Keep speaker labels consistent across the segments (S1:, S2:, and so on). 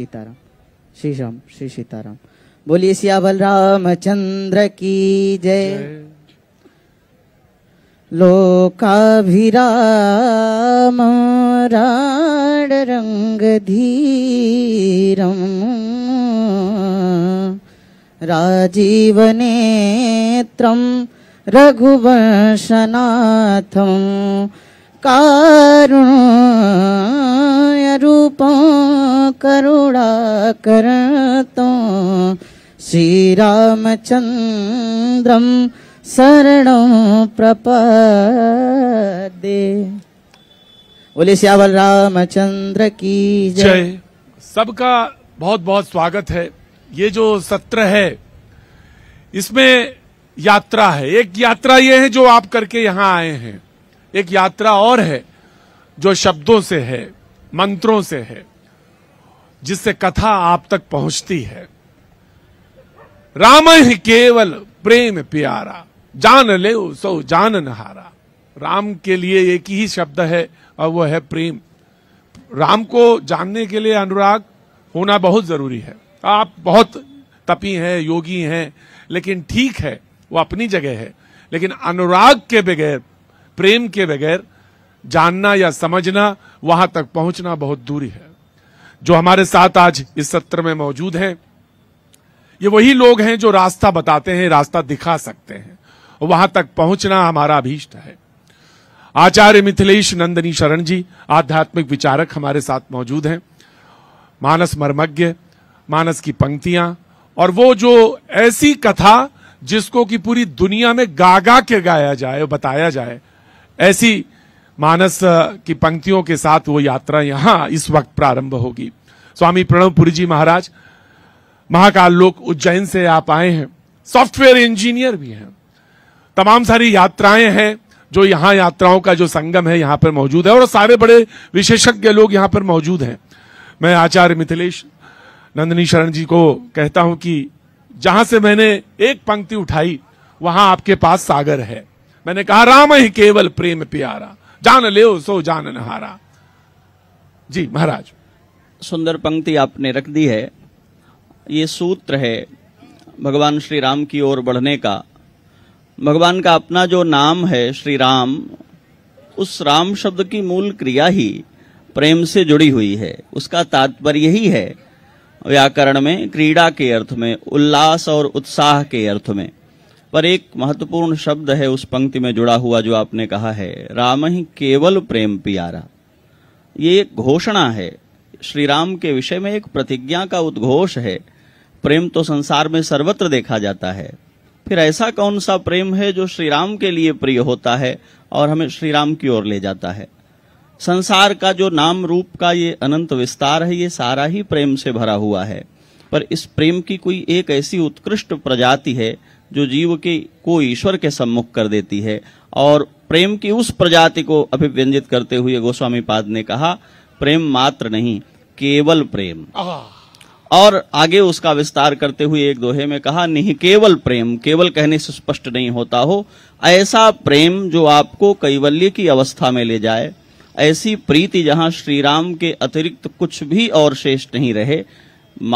S1: सीताराम श्री राम श्री सीताराम बोलिए सिया बलराम चंद्र की जय लोकाभिराम राड रंग धीरम राजीवनेत्रम रघुवंशनाथम कारुण्य रूपों करुणा कर तो श्री श्रीरामचन्द्रं शरण प्रपदे बोले श्यावल रामचंद्र की जय सबका
S2: बहुत बहुत स्वागत है ये जो सत्र है इसमें यात्रा है एक यात्रा ये है जो आप करके यहाँ आए हैं एक यात्रा और है जो शब्दों से है मंत्रों से है जिससे कथा आप तक पहुंचती है राम ही केवल प्रेम प्यारा जान ले सो जान नहारा राम के लिए एक ही शब्द है और वो है प्रेम राम को जानने के लिए अनुराग होना बहुत जरूरी है आप बहुत तपी हैं योगी हैं लेकिन ठीक है वो अपनी जगह है लेकिन अनुराग के बगैर प्रेम के बगैर जानना या समझना वहां तक पहुंचना बहुत दूरी है जो हमारे साथ आज इस सत्र में मौजूद हैं ये वही लोग हैं जो रास्ता बताते हैं रास्ता दिखा सकते हैं वहां तक पहुंचना हमारा अभीष्ट है आचार्य मिथिलेश नंदनी शरण जी आध्यात्मिक विचारक हमारे साथ मौजूद हैं मानस मर्मज्ञ मानस की पंक्तियां और वो जो ऐसी कथा जिसको कि पूरी दुनिया में गागा के गाया जाए बताया जाए ऐसी मानस की पंक्तियों के साथ वो यात्रा यहां इस वक्त प्रारंभ होगी स्वामी प्रणवपुरी जी महाराज महाकाल लोक उज्जैन से आप आए हैं सॉफ्टवेयर इंजीनियर भी हैं तमाम सारी यात्राएं हैं जो यहां यात्राओं का जो संगम है यहां पर मौजूद है और सारे बड़े विशेषज्ञ लोग यहां पर मौजूद हैं मैं आचार्य मिथिलेश नंदनी शरण जी को कहता हूं कि जहां से मैंने एक पंक्ति उठाई वहां आपके पास सागर है मैंने कहा राम ही केवल प्रेम प्यारा जान
S1: ले सो जान नहारा जी महाराज सुंदर पंक्ति आपने रख दी है ये सूत्र है भगवान श्री राम की ओर बढ़ने का भगवान का अपना जो नाम है श्री राम उस राम शब्द की मूल क्रिया ही प्रेम से जुड़ी हुई है उसका तात्पर्य यही है व्याकरण में क्रीड़ा के अर्थ में उल्लास और उत्साह के अर्थ में पर एक महत्वपूर्ण शब्द है उस पंक्ति में जुड़ा हुआ जो आपने कहा है राम ही केवल प्रेम पियारा ये एक घोषणा है श्री राम के विषय में एक प्रतिज्ञा का उद्घोष है प्रेम तो संसार में सर्वत्र देखा जाता है फिर ऐसा कौन सा प्रेम है जो श्री राम के लिए प्रिय होता है और हमें श्री राम की ओर ले जाता है संसार का जो नाम रूप का ये अनंत विस्तार है ये सारा ही प्रेम से भरा हुआ है पर इस प्रेम की कोई एक ऐसी उत्कृष्ट प्रजाति है जो जीव के को ईश्वर के सम्मुख कर देती है और प्रेम की उस प्रजाति को अभिव्यंजित करते हुए गोस्वामी पाद ने कहा प्रेम मात्र नहीं केवल प्रेम और आगे उसका विस्तार करते हुए एक दोहे में कहा नहीं केवल प्रेम केवल कहने से स्पष्ट नहीं होता हो ऐसा प्रेम जो आपको कैवल्य की अवस्था में ले जाए ऐसी प्रीति जहां श्री राम के अतिरिक्त कुछ भी और शेष नहीं रहे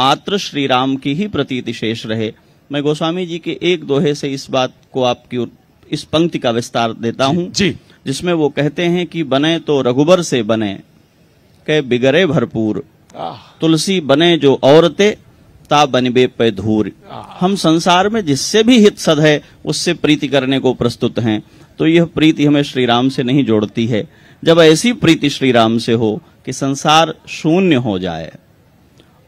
S1: मात्र श्री राम की ही प्रतीति शेष रहे मैं गोस्वामी जी के एक दोहे से इस बात को आपकी इस पंक्ति का विस्तार देता हूँ जी जिसमें वो कहते हैं कि बने तो रघुबर से बने कह बिगरे भरपूर तुलसी बने जो औरते ता बनबे पे धूर हम संसार में जिससे भी हित सद है उससे प्रीति करने को प्रस्तुत हैं तो यह प्रीति हमें श्री राम से नहीं जोड़ती है जब ऐसी प्रीति श्री राम से हो कि संसार शून्य हो जाए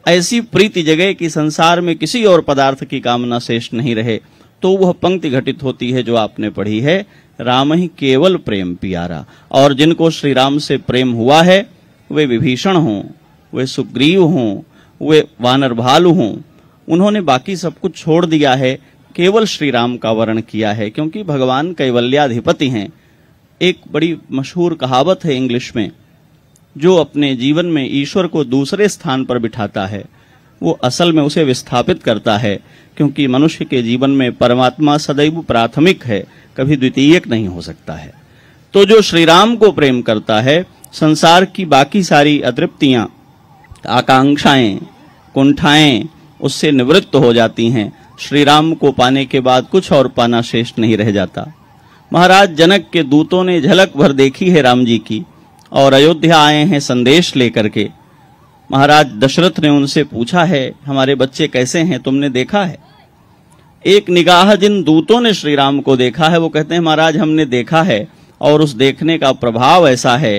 S1: ऐसी प्रीति जगह कि संसार में किसी और पदार्थ की कामना शेष नहीं रहे तो वह पंक्ति घटित होती है जो आपने पढ़ी है राम ही केवल प्रेम प्यारा और जिनको श्री राम से प्रेम हुआ है वे विभीषण हों वे सुग्रीव हों वे वानर भालु हों उन्होंने बाकी सब कुछ छोड़ दिया है केवल श्री राम का वर्ण किया है क्योंकि भगवान कैवल्याधिपति हैं एक बड़ी मशहूर कहावत है इंग्लिश में जो अपने जीवन में ईश्वर को दूसरे स्थान पर बिठाता है वो असल में उसे विस्थापित करता है क्योंकि मनुष्य के जीवन में परमात्मा सदैव प्राथमिक है कभी द्वितीयक नहीं हो सकता है तो जो श्री राम को प्रेम करता है संसार की बाकी सारी अतृप्तियां आकांक्षाएं कुंठाएं उससे निवृत्त हो जाती हैं श्री राम को पाने के बाद कुछ और पाना शेष नहीं रह जाता महाराज जनक के दूतों ने झलक भर देखी है राम जी की और अयोध्या आए हैं संदेश लेकर के महाराज दशरथ ने उनसे पूछा है हमारे बच्चे कैसे हैं तुमने देखा है एक निगाह जिन दूतों ने श्री राम को देखा है वो कहते हैं महाराज हमने देखा है और उस देखने का प्रभाव ऐसा है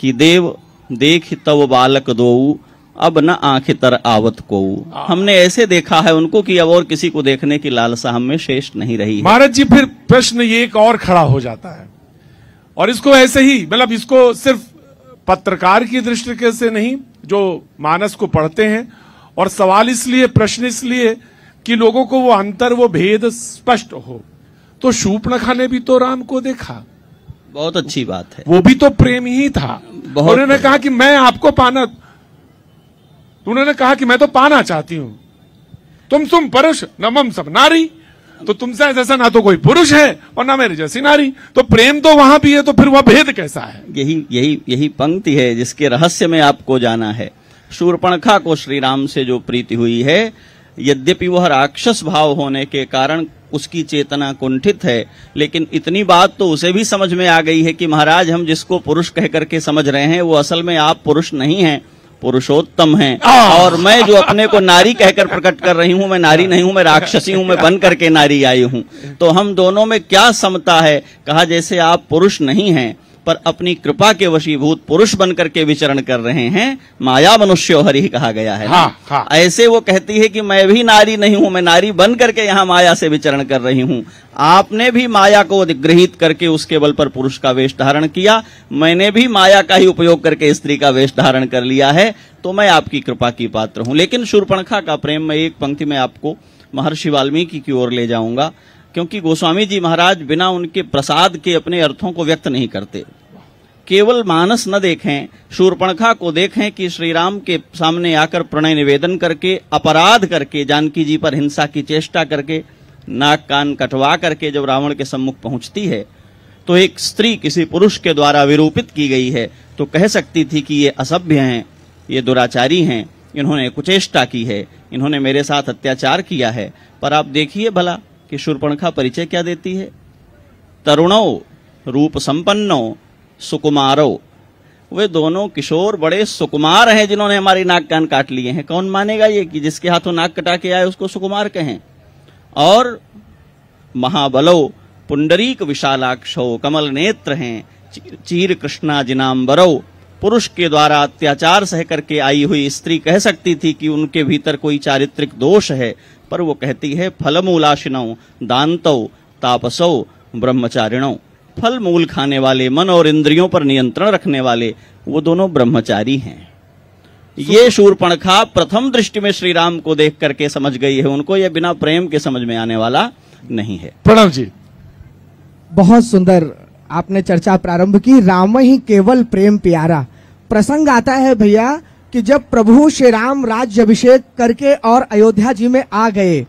S1: कि देव देख तव बालक दो अब न आंख तर आवत को हाँ। हमने ऐसे देखा है उनको कि अब और किसी को देखने की लालसा हमें शेष नहीं रही महाराज जी फिर
S2: प्रश्न ये एक और खड़ा हो जाता है
S1: और इसको ऐसे ही मतलब
S2: इसको सिर्फ पत्रकार की दृष्टि से नहीं जो मानस को पढ़ते हैं और सवाल इसलिए प्रश्न इसलिए कि लोगों को वो अंतर वो भेद स्पष्ट हो तो शूपणखा ने भी तो राम को देखा
S1: बहुत अच्छी बात है वो
S2: भी तो प्रेम ही था उन्होंने कहा कि मैं आपको पाना उन्होंने कहा कि मैं तो पाना चाहती हूं तुम सुम परुष नमम सब नारी तो तुमसे जैसा ना तो कोई पुरुष है और ना मेरे जैसी नारी तो प्रेम तो वहां भी है तो फिर वह भेद कैसा है
S1: यही यही यही पंक्ति है जिसके रहस्य में आपको जाना है शूरपणखा को श्री राम से जो प्रीति हुई है यद्यपि वह राक्षस भाव होने के कारण उसकी चेतना कुंठित है लेकिन इतनी बात तो उसे भी समझ में आ गई है कि महाराज हम जिसको पुरुष कह करके समझ रहे हैं वो असल में आप पुरुष नहीं हैं पुरुषोत्तम हैं और मैं जो अपने को नारी कहकर प्रकट कर रही हूं मैं नारी नहीं हूं मैं राक्षसी हूं मैं बन करके नारी आई हूँ तो हम दोनों में क्या समता है कहा जैसे आप पुरुष नहीं हैं पर अपनी कृपा के वशीभूत पुरुष बनकर के विचरण कर रहे हैं माया मनुष्य हरि कहा गया है हाँ, हाँ। ऐसे वो कहती है कि मैं भी नारी नहीं हूं मैं नारी बन करके यहाँ माया से विचरण कर रही हूँ आपने भी माया को अधिग्रहित करके उसके बल पर पुरुष का वेश धारण किया मैंने भी माया का ही उपयोग करके स्त्री का वेश धारण कर लिया है तो मैं आपकी कृपा की पात्र हूं लेकिन शूर्पणखा का प्रेम मैं एक पंक्ति में आपको महर्षि वाल्मीकि की ओर ले जाऊंगा क्योंकि गोस्वामी जी महाराज बिना उनके प्रसाद के अपने अर्थों को व्यक्त नहीं करते केवल मानस न देखें शूर्पणखा को देखें कि श्री राम के सामने आकर प्रणय निवेदन करके अपराध करके जानकी जी पर हिंसा की चेष्टा करके नाक कान कटवा करके जब रावण के सम्मुख पहुंचती है तो एक स्त्री किसी पुरुष के द्वारा विरूपित की गई है तो कह सकती थी कि ये असभ्य हैं ये दुराचारी हैं इन्होंने कुचेष्टा की है इन्होंने मेरे साथ अत्याचार किया है पर आप देखिए भला कि शूर्पणखा परिचय क्या देती है तरुणों रूप संपन्नों सुकुमारो वे दोनों किशोर बड़े सुकुमार हैं जिन्होंने हमारी नाक कान काट लिए हैं कौन मानेगा ये कि जिसके हाथों नाक कटा के आए उसको सुकुमार कहें और महाबलो पुंडरीक विशालाक्षो कमल नेत्र हैं चीर कृष्णा जिनाम्बरो पुरुष के द्वारा अत्याचार सह करके आई हुई स्त्री कह सकती थी कि उनके भीतर कोई चारित्रिक दोष है पर वो कहती है फलमूलाशिनो दांतो तापसौ ब्रह्मचारिणों फल मूल खाने वाले मन और इंद्रियों पर नियंत्रण रखने वाले वो दोनों ब्रह्मचारी हैं ये शूरपणखा प्रथम दृष्टि में श्री राम को देख करके समझ गई है उनको यह बिना प्रेम के समझ में आने वाला नहीं है प्रणव जी
S3: बहुत सुंदर आपने चर्चा प्रारंभ की राम ही केवल प्रेम प्यारा प्रसंग आता है भैया कि जब प्रभु श्री राम राज्य अभिषेक करके और अयोध्या जी में आ गए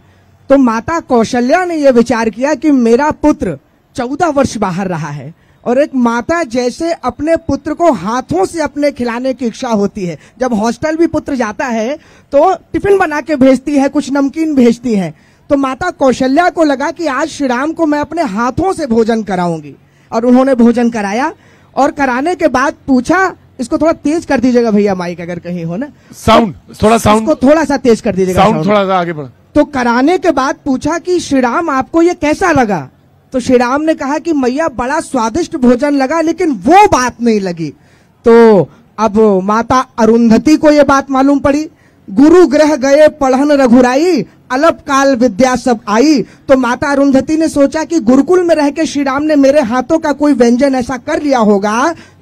S3: तो माता कौशल्या ने यह विचार किया कि मेरा पुत्र चौदह वर्ष बाहर रहा है और एक माता जैसे अपने पुत्र को हाथों से अपने खिलाने की इच्छा होती है जब हॉस्टल भी पुत्र जाता है तो टिफिन बना के भेजती है कुछ नमकीन भेजती है तो माता कौशल्या को लगा कि आज श्री राम को मैं अपने हाथों से भोजन कराऊंगी और उन्होंने भोजन कराया और कराने के बाद पूछा इसको थोड़ा तेज कर दीजिएगा भैया माइक अगर कहीं हो ना साउंड थोड़ा साउंड को थोड़ा सा तेज कर दीजिएगा साउंड थोड़ा सा आगे बढ़ तो कराने के बाद पूछा कि श्री राम आपको ये कैसा लगा तो श्री राम ने कहा कि मैया बड़ा स्वादिष्ट भोजन लगा लेकिन वो बात नहीं लगी तो अब माता अरुंधति को ये बात मालूम पड़ी गुरु ग्रह गए पढ़न रघुराई अलप काल विद्या सब आई तो माता अरुंधति ने सोचा कि गुरुकुल में रह के श्री राम ने मेरे हाथों का कोई व्यंजन ऐसा कर लिया होगा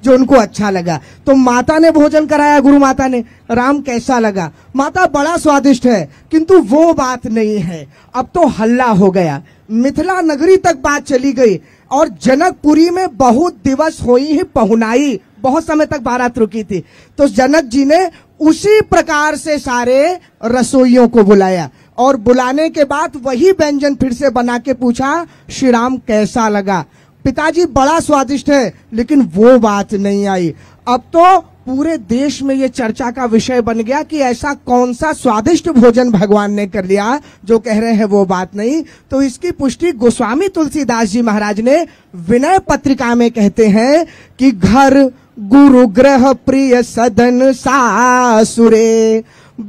S3: जो उनको अच्छा लगा तो माता ने भोजन कराया गुरु माता ने राम कैसा लगा माता बड़ा स्वादिष्ट है किंतु वो बात नहीं है अब तो हल्ला हो गया मिथिला नगरी तक बात चली गई और जनकपुरी में बहुत दिवस हुई ही पहुनाई बहुत समय तक बारात रुकी थी तो जनक जी ने उसी प्रकार से सारे रसोइयों को बुलाया और बुलाने के बाद वही व्यंजन फिर से बना के पूछा श्री राम कैसा लगा पिताजी बड़ा स्वादिष्ट है लेकिन वो बात नहीं आई अब तो पूरे देश में ये चर्चा का विषय बन गया कि ऐसा कौन सा स्वादिष्ट भोजन भगवान ने कर लिया जो कह रहे हैं वो बात नहीं तो इसकी पुष्टि गोस्वामी तुलसीदास जी महाराज ने विनय पत्रिका में कहते हैं कि घर गुरु ग्रह प्रिय सदन सासुरे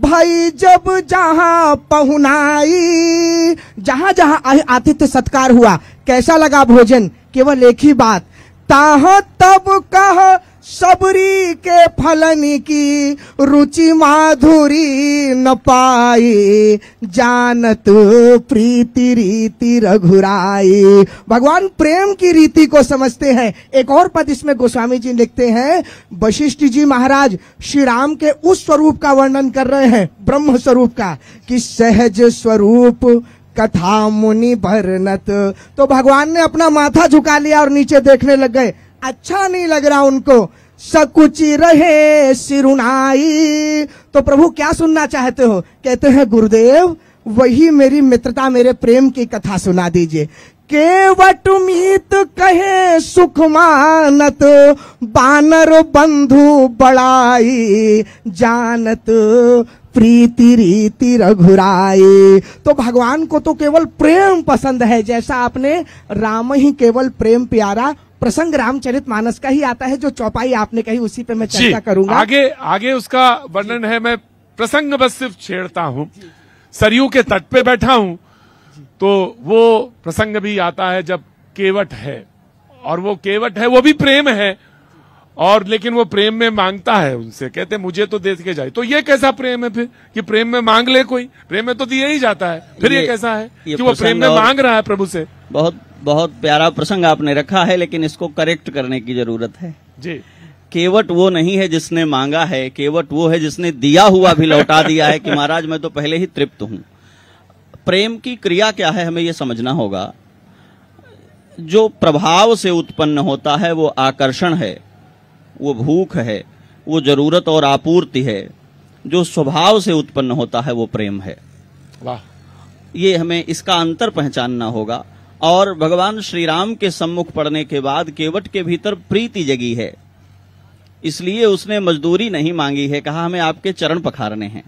S3: भाई जब जहां पहुनाई जहां जहां आतिथ्य सत्कार हुआ कैसा लगा भोजन केवल एक ही बात ताह तब कहा सबरी के फलन की रुचि माधुरी न पाई जानत प्रीति रीति रघुराई भगवान प्रेम की रीति को समझते हैं एक और पद इसमें गोस्वामी जी लिखते हैं वशिष्ठ जी महाराज श्री राम के उस स्वरूप का वर्णन कर रहे हैं ब्रह्म स्वरूप का कि सहज स्वरूप कथा मुनि भरनत तो भगवान ने अपना माथा झुका लिया और नीचे देखने लग गए अच्छा नहीं लग रहा उनको सकुची रहे सिरुनाई तो प्रभु क्या सुनना चाहते हो कहते हैं गुरुदेव वही मेरी मित्रता मेरे प्रेम की कथा सुना दीजिए केवट मीत कहे सुख मानत बानर बंधु बड़ाई जानत प्रीति रीति रघुराई तो भगवान को तो केवल प्रेम पसंद है जैसा आपने राम ही केवल प्रेम प्यारा प्रसंग रामचरित मानस का ही आता है जो चौपाई आपने कही उसी पे मैं चर्चा करूंगा आगे
S2: आगे उसका वर्णन है मैं प्रसंग बस सिर्फ छेड़ता हूँ सरयू के तट पे बैठा हूँ तो वो प्रसंग भी आता है जब केवट है और वो केवट है वो भी प्रेम है और लेकिन वो प्रेम में मांगता है उनसे कहते मुझे तो दे के जाए तो ये कैसा प्रेम है फिर कि प्रेम में मांग ले कोई प्रेम में तो दिया ही जाता है फिर ये, ये कैसा है ये कि वो प्रेम में मांग रहा है प्रभु से
S1: बहुत बहुत प्यारा प्रसंग आपने रखा है लेकिन इसको करेक्ट करने की जरूरत है जी केवट वो नहीं है जिसने मांगा है केवट वो है जिसने दिया हुआ भी लौटा दिया है कि महाराज मैं तो पहले ही तृप्त हूं प्रेम की क्रिया क्या है हमें यह समझना होगा जो प्रभाव से उत्पन्न होता है वो आकर्षण है वो भूख है वो जरूरत और आपूर्ति है जो स्वभाव से उत्पन्न होता है वो प्रेम है वाह ये हमें इसका अंतर पहचानना होगा और भगवान श्री राम के सम्मुख पड़ने के बाद केवट के भीतर प्रीति जगी है इसलिए उसने मजदूरी नहीं मांगी है कहा हमें आपके चरण पखारने हैं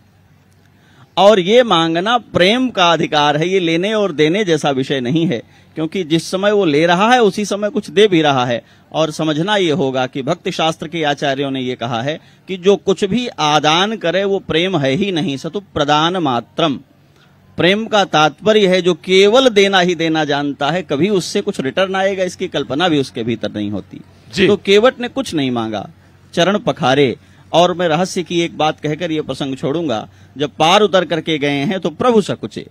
S1: और ये मांगना प्रेम का अधिकार है ये लेने और देने जैसा विषय नहीं है क्योंकि जिस समय वो ले रहा है उसी समय कुछ दे भी रहा है और समझना ये होगा कि भक्ति शास्त्र के आचार्यों ने ये कहा है कि जो कुछ भी आदान करे वो प्रेम है ही नहीं सतु प्रदान मात्रम प्रेम का तात्पर्य है जो केवल देना ही देना जानता है कभी उससे कुछ रिटर्न आएगा इसकी कल्पना भी उसके भीतर नहीं होती तो केवट ने कुछ नहीं मांगा चरण पखारे और मैं रहस्य की एक बात कहकर यह प्रसंग छोड़ूंगा जब पार उतर करके गए हैं तो प्रभु सकुचे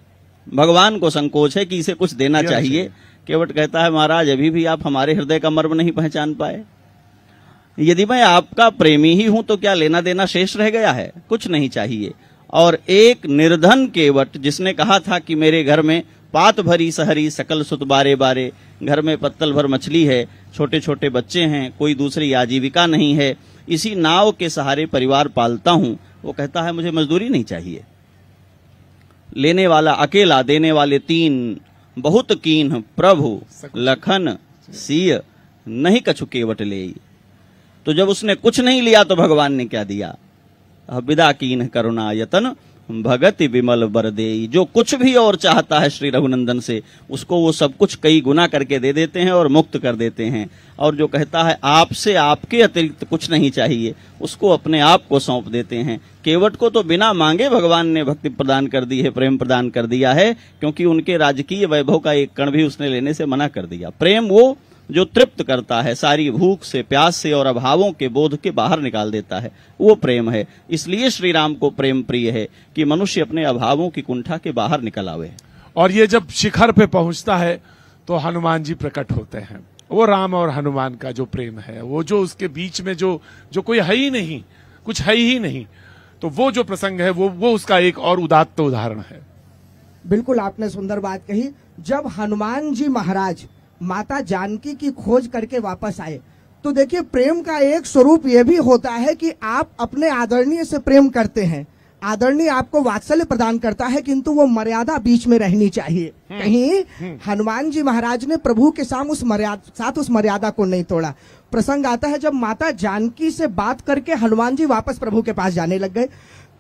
S1: भगवान को संकोच है कि इसे कुछ देना चाहिए केवट कहता है महाराज अभी भी आप हमारे हृदय का मर्म नहीं पहचान पाए यदि मैं आपका प्रेमी ही हूं तो क्या लेना देना शेष रह गया है कुछ नहीं चाहिए और एक निर्धन केवट जिसने कहा था कि मेरे घर में पात भरी सहरी सकल सुत बारे बारे घर में पत्तल भर मछली है छोटे छोटे बच्चे हैं कोई दूसरी आजीविका नहीं है इसी नाव के सहारे परिवार पालता हूं वो कहता है मुझे मजदूरी नहीं चाहिए लेने वाला अकेला देने वाले तीन बहुत कीन प्रभु लखन सी नहीं कछु केवट ले तो जब उसने कुछ नहीं लिया तो भगवान ने क्या दिया विदाकीन करुणायतन भगति विमल बर जो कुछ भी और चाहता है श्री रघुनंदन से उसको वो सब कुछ कई गुना करके दे देते हैं और मुक्त कर देते हैं और जो कहता है आपसे आपके अतिरिक्त कुछ नहीं चाहिए उसको अपने आप को सौंप देते हैं केवट को तो बिना मांगे भगवान ने भक्ति प्रदान कर दी है प्रेम प्रदान कर दिया है क्योंकि उनके राजकीय वैभव का एक कण भी उसने लेने से मना कर दिया प्रेम वो जो तृप्त करता है सारी भूख से प्यास से और अभावों के बोध के बाहर निकाल देता है वो प्रेम है इसलिए श्री राम को प्रेम प्रिय है कि मनुष्य अपने अभावों की कुंठा के बाहर निकल आवे और ये जब शिखर पे पहुंचता है
S2: तो हनुमान जी प्रकट होते हैं वो राम और हनुमान का जो प्रेम है वो जो उसके बीच में जो जो कोई है ही नहीं कुछ है ही नहीं तो वो जो प्रसंग है वो वो उसका एक और उदात्त उदाहरण है
S3: बिल्कुल आपने सुंदर बात कही जब हनुमान जी महाराज माता जानकी की खोज करके वापस आए तो देखिए प्रेम का एक स्वरूप यह भी होता है कि आप अपने आदरणीय से प्रेम करते हैं आदरणीय आपको वात्सल्य प्रदान करता है किंतु वो मर्यादा बीच में रहनी चाहिए हम्म। कहीं हम्म। हनुमान जी महाराज ने प्रभु के साम उस मर्यादा साथ उस मर्यादा को नहीं तोड़ा प्रसंग आता है जब माता जानकी से बात करके हनुमान जी वापस प्रभु के पास जाने लग गए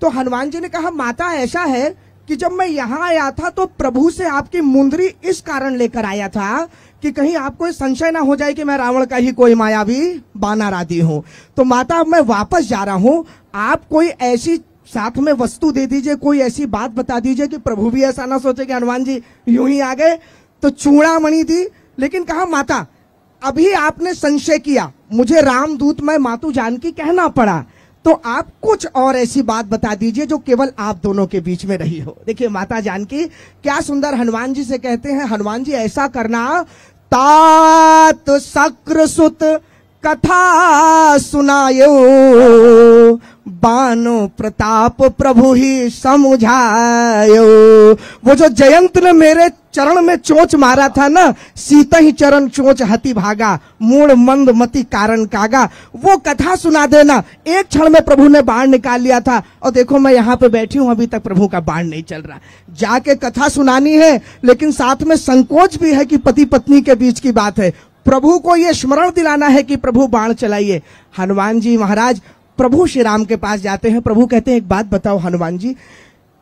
S3: तो हनुमान जी ने कहा माता ऐसा है कि जब मैं यहाँ आया था तो प्रभु से आपकी मुंदरी इस कारण लेकर आया था कि कहीं आपको संशय ना हो जाए कि मैं रावण का ही कोई मायावी बाना राधी हूं तो माता अब मैं वापस जा रहा हूं आप कोई ऐसी साथ में वस्तु दे दीजिए कोई ऐसी बात बता दीजिए कि प्रभु भी ऐसा ना सोचे कि हनुमान जी यूं ही आ गए तो चूड़ा मणि थी लेकिन कहा माता अभी आपने संशय किया मुझे रामदूत मैं मातू जान की कहना पड़ा तो आप कुछ और ऐसी बात बता दीजिए जो केवल आप दोनों के बीच में रही हो देखिए माता जानकी क्या सुंदर हनुमान जी से कहते हैं हनुमान जी ऐसा करना तात सक्र सुत कथा सुनायो बानो प्रताप प्रभु ही समझायो वो जो जयंत ने मेरे चरण में चोच मारा था ना सीता ही चरण चोच हति भागा मूड मंद मति कारण कागा वो कथा सुना देना एक क्षण में प्रभु ने बाण निकाल लिया था और देखो मैं यहाँ पे बैठी हूँ अभी तक प्रभु का बाण नहीं चल रहा जाके कथा सुनानी है लेकिन साथ में संकोच भी है कि पति पत्नी के बीच की बात है प्रभु को यह स्मरण दिलाना है कि प्रभु बाण चलाइए हनुमान जी महाराज प्रभु श्री राम के पास जाते हैं प्रभु कहते हैं एक बात बताओ हनुमान जी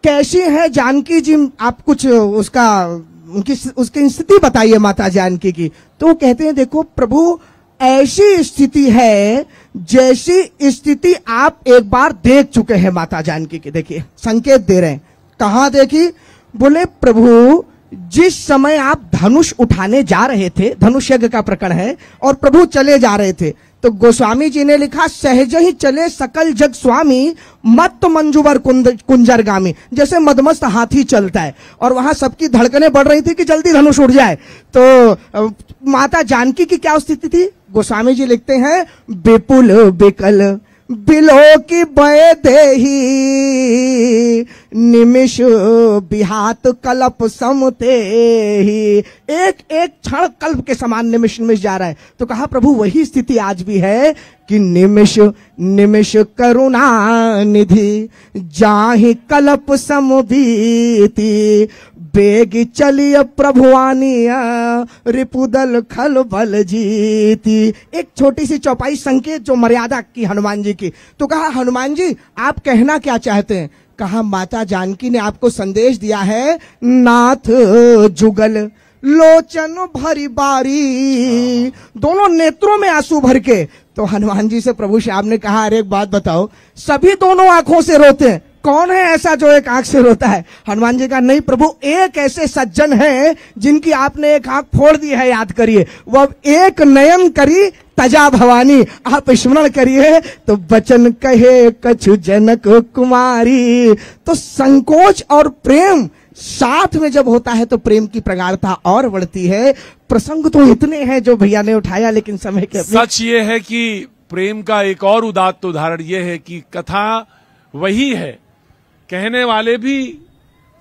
S3: कैसी है जानकी जी आप कुछ उसका उनकी उसकी स्थिति बताइए माता जानकी की तो वो कहते हैं देखो प्रभु ऐसी स्थिति है जैसी स्थिति आप एक बार देख चुके हैं माता जानकी की देखिए संकेत दे रहे हैं कहा देखी बोले प्रभु जिस समय आप धनुष उठाने जा रहे थे धनुष यज्ञ का प्रकरण है और प्रभु चले जा रहे थे तो गोस्वामी जी ने लिखा सहज ही चले सकल जग स्वामी मत मंजूवर कुंजरगामी जैसे मदमस्त हाथी चलता है और वहां सबकी धड़कने बढ़ रही थी कि जल्दी धनुष उड़ जाए तो माता जानकी की क्या स्थिति थी गोस्वामी जी लिखते हैं बेपुल बेकल बिलो की बय दे निमिष बिहात कल्प समते ही एक एक क्षण कल्प के समान निमिष निमिष जा रहा है तो कहा प्रभु वही स्थिति आज भी है कि निमिष निमिष करुणा निधि जाहि कल्प समबीति बेगी चली अब प्रभुआनिया रिपुदल खल बल जीती एक छोटी सी चौपाई संकेत जो मर्यादा की हनुमान जी की तो कहा हनुमान जी आप कहना क्या चाहते हैं कहा माता जानकी ने आपको संदेश दिया है नाथ जुगल लोचन भरी बारी दोनों नेत्रों में आंसू भर के तो हनुमान जी से प्रभु श्याम ने कहा अरे एक बात बताओ सभी दोनों आंखों से रोते हैं कौन है ऐसा जो एक आंख से रोता है हनुमान जी का नहीं प्रभु एक ऐसे सज्जन है जिनकी आपने एक आंख फोड़ दी है याद करिए वह एक नयन करी तजा भवानी आप स्मरण करिए तो बचन कहे कछु जनक कुमारी तो संकोच और प्रेम साथ में जब होता है तो प्रेम की प्रगाढ़ता और बढ़ती है प्रसंग तो इतने हैं जो भैया ने उठाया लेकिन समय के
S2: सच ये है कि प्रेम का एक और उदात्त उदाहरण यह है कि कथा वही है कहने वाले भी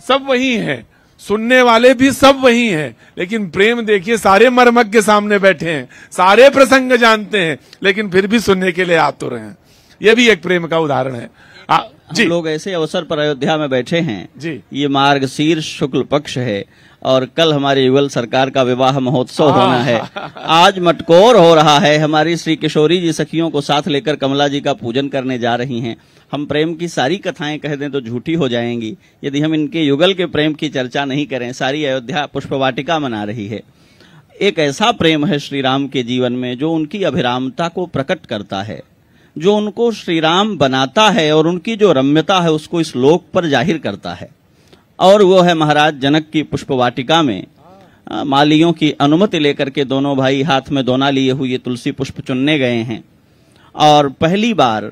S2: सब वही हैं सुनने वाले भी सब वही हैं लेकिन प्रेम देखिए सारे मरमक के सामने बैठे हैं सारे प्रसंग जानते हैं लेकिन फिर भी सुनने के लिए आतुर
S1: हैं यह भी एक प्रेम का उदाहरण है आ, जी लोग ऐसे अवसर पर अयोध्या में बैठे हैं जी ये मार्ग शुक्ल पक्ष है और कल हमारी युगल सरकार का विवाह महोत्सव हाँ। होना है आज मटकोर हो रहा है हमारी श्री किशोरी जी सखियों को साथ लेकर कमला जी का पूजन करने जा रही हैं हम प्रेम की सारी कथाएं कह दें तो झूठी हो जाएंगी यदि हम इनके युगल के प्रेम की चर्चा नहीं करें सारी अयोध्या पुष्पवाटिका मना रही है एक ऐसा प्रेम है श्री राम के जीवन में जो उनकी अभिरामता को प्रकट करता है जो उनको श्री राम बनाता है और उनकी जो रम्यता है उसको इस लोक पर जाहिर करता है और वो है महाराज जनक की पुष्प वाटिका में मालियों की अनुमति लेकर के दोनों भाई हाथ में दोना लिए हुए तुलसी पुष्प चुनने गए हैं और पहली बार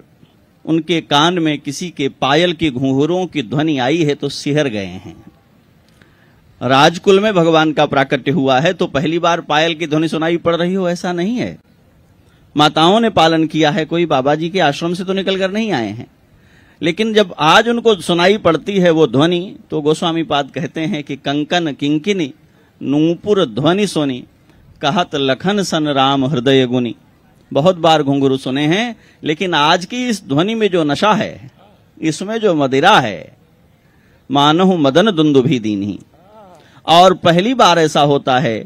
S1: उनके कान में किसी के पायल की घुंघरों की ध्वनि आई है तो सिहर गए हैं राजकुल में भगवान का प्राकट्य हुआ है तो पहली बार पायल की ध्वनि सुनाई पड़ रही हो ऐसा नहीं है माताओं ने पालन किया है कोई बाबा जी के आश्रम से तो निकल कर नहीं आए हैं लेकिन जब आज उनको सुनाई पड़ती है वो ध्वनि तो गोस्वामी पाद कहते हैं कि कंकन किंकिनी नूपुर ध्वनि सोनी कहत लखन सन राम हृदय गुनी बहुत बार घुंघरू सुने हैं लेकिन आज की इस ध्वनि में जो नशा है इसमें जो मदिरा है मानो मदन दुंदु भी दीनी और पहली बार ऐसा होता है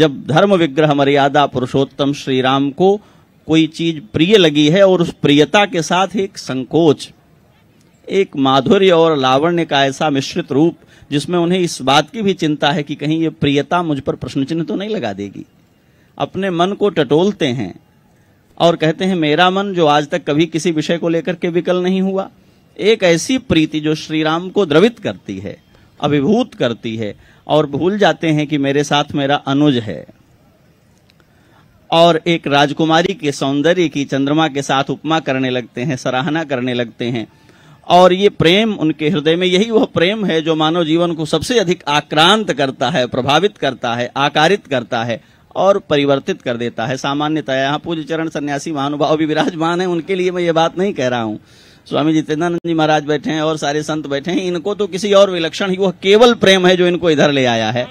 S1: जब धर्म विग्रह मर्यादा पुरुषोत्तम श्री राम को कोई चीज प्रिय लगी है और उस प्रियता के साथ एक संकोच एक माधुर्य और लावण्य का ऐसा मिश्रित रूप जिसमें उन्हें इस बात की भी चिंता है कि कहीं ये प्रियता मुझ पर प्रश्न चिन्ह तो नहीं लगा देगी अपने मन को टटोलते हैं और कहते हैं मेरा मन जो आज तक कभी किसी विषय को लेकर के विकल नहीं हुआ एक ऐसी प्रीति जो श्री राम को द्रवित करती है अभिभूत करती है और भूल जाते हैं कि मेरे साथ मेरा अनुज है और एक राजकुमारी के सौंदर्य की चंद्रमा के साथ उपमा करने लगते हैं सराहना करने लगते हैं और ये प्रेम उनके हृदय में यही वह प्रेम है जो मानव जीवन को सबसे अधिक आक्रांत करता है प्रभावित करता है आकारित करता है और परिवर्तित कर देता है सामान्यतः यहाँ पूज्य चरण सन्यासी महानुभाव भी विराजमान है उनके लिए मैं ये बात नहीं कह रहा हूँ स्वामी जितेंद्रानंद जी महाराज बैठे हैं और सारे संत बैठे हैं इनको तो किसी और विलक्षण ही वह केवल प्रेम है जो इनको इधर ले आया है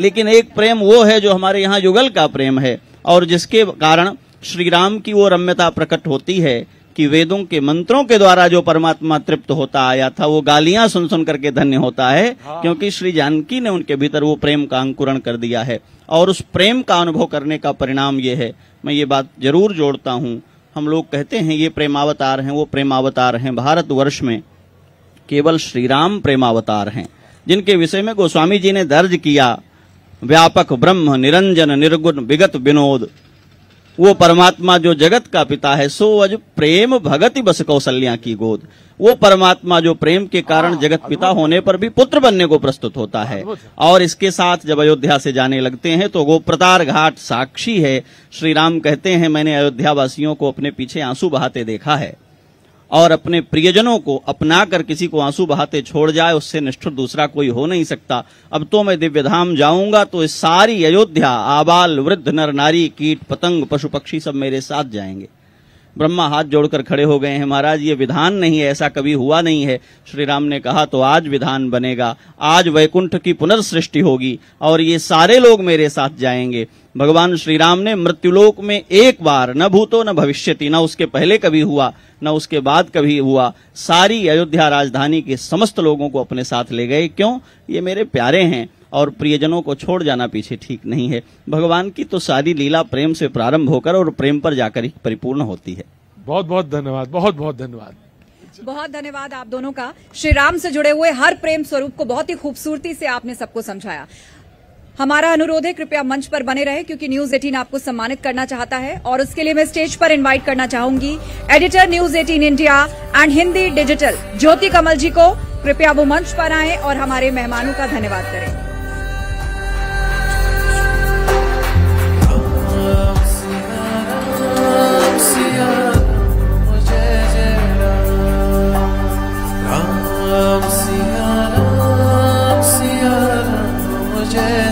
S1: लेकिन एक प्रेम वो है जो हमारे यहाँ युगल का प्रेम है और जिसके कारण श्री राम की वो रम्यता प्रकट होती है कि वेदों के मंत्रों के द्वारा जो परमात्मा तृप्त होता आया था वो गालियां सुन सुन करके धन्य होता है हाँ। क्योंकि श्री जानकी ने उनके भीतर वो प्रेम का अंकुरण कर दिया है और उस प्रेम का अनुभव करने का परिणाम ये है मैं ये बात जरूर जोड़ता हूँ हम लोग कहते हैं ये प्रेमावतार हैं वो प्रेमावतार हैं भारतवर्ष में केवल श्री राम प्रेमावतार हैं जिनके विषय में गोस्वामी जी ने दर्ज किया व्यापक ब्रह्म निरंजन निर्गुण विगत विनोद वो परमात्मा जो जगत का पिता है सो अज प्रेम भगति बस कौशल्या की गोद वो परमात्मा जो प्रेम के कारण हाँ, जगत पिता होने पर भी पुत्र बनने को प्रस्तुत होता है और इसके साथ जब अयोध्या से जाने लगते हैं तो वो प्रतार घाट साक्षी है श्री राम कहते हैं मैंने अयोध्या वासियों को अपने पीछे आंसू बहाते देखा है और अपने प्रियजनों को अपना कर किसी को आंसू बहाते छोड़ जाए उससे निष्ठुर दूसरा कोई हो नहीं सकता अब तो मैं दिव्यधाम जाऊंगा तो इस सारी अयोध्या आबाल वृद्ध नर नारी कीट पतंग पशु पक्षी सब मेरे साथ जाएंगे ब्रह्मा हाथ जोड़कर खड़े हो गए हैं महाराज ये विधान नहीं है ऐसा कभी हुआ नहीं है श्री राम ने कहा तो आज विधान बनेगा आज वैकुंठ की पुनर्सृष्टि होगी और ये सारे लोग मेरे साथ जाएंगे भगवान श्री राम ने मृत्युलोक में एक बार न भूतो न भविष्य न उसके पहले कभी हुआ न उसके बाद कभी हुआ सारी अयोध्या राजधानी के समस्त लोगों को अपने साथ ले गए क्यों ये मेरे प्यारे हैं और प्रियजनों को छोड़ जाना पीछे ठीक नहीं है भगवान की तो सारी लीला प्रेम से प्रारंभ होकर और प्रेम पर जाकर ही परिपूर्ण होती है
S2: बहुत बहुत धन्यवाद बहुत बहुत धन्यवाद
S1: बहुत धन्यवाद आप दोनों का श्री राम से जुड़े हुए हर प्रेम स्वरूप को बहुत ही खूबसूरती से आपने सबको समझाया हमारा अनुरोध है कृपया मंच पर बने रहे क्योंकि न्यूज 18 आपको सम्मानित करना चाहता है और उसके लिए मैं स्टेज पर इनवाइट करना चाहूंगी editor news 18 India and Hindi digital Jyoti Kamal ji को कृपया वो मंच पर आए और हमारे मेहमानों का धन्यवाद करें
S2: gelecek